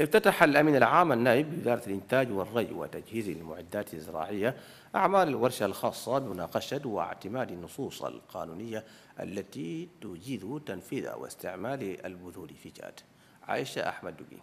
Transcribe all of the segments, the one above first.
افتتح الأمين العام النائب بإدارة الإنتاج والري وتجهيز المعدات الزراعية أعمال الورشة الخاصة بمناقشة واعتماد النصوص القانونية التي تجيز تنفيذ واستعمال البذور في جاد عائشة أحمد دبي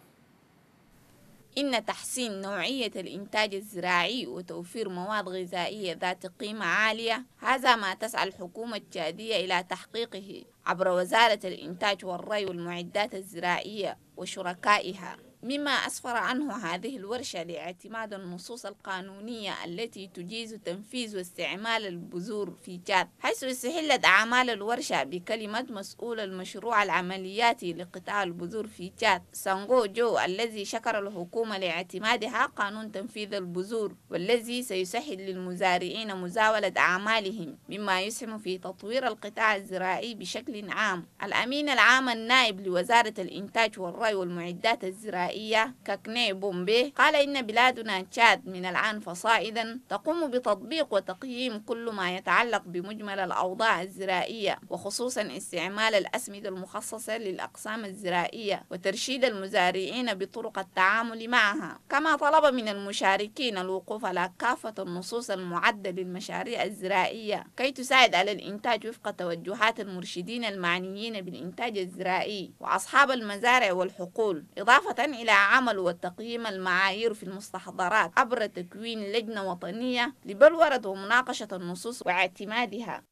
إن تحسين نوعية الإنتاج الزراعي وتوفير مواد غذائية ذات قيمة عالية هذا ما تسعى الحكومة الجادية إلى تحقيقه عبر وزارة الإنتاج والري والمعدات الزراعية وشركائها مما أسفر عنه هذه الورشة لاعتماد النصوص القانونية التي تجيز تنفيذ واستعمال البذور في تشاد حيث استحلت أعمال الورشة بكلمة مسؤول المشروع العملياتي لقطاع البذور في تشاد سانغو جو الذي شكر الحكومة لاعتمادها قانون تنفيذ البذور والذي سيسهل للمزارعين مزاولة أعمالهم مما يسهم في تطوير القطاع الزراعي بشكل عام الأمين العام النائب لوزارة الإنتاج والري والمعدات الزراعية الغذائية ككني بومبي قال إن بلادنا تشاد من الآن فصائدا تقوم بتطبيق وتقييم كل ما يتعلق بمجمل الأوضاع الزراعية وخصوصا استعمال الأسمدة المخصصة للأقسام الزراعية وترشيد المزارعين بطرق التعامل معها كما طلب من المشاركين الوقوف على كافة النصوص المعدة للمشاريع الزراعية كي تساعد على الإنتاج وفق توجهات المرشدين المعنيين بالإنتاج الزراعي وأصحاب المزارع والحقول إضافة إلى عمل وتقييم المعايير في المستحضرات عبر تكوين لجنة وطنية لبلورة ومناقشة النصوص واعتمادها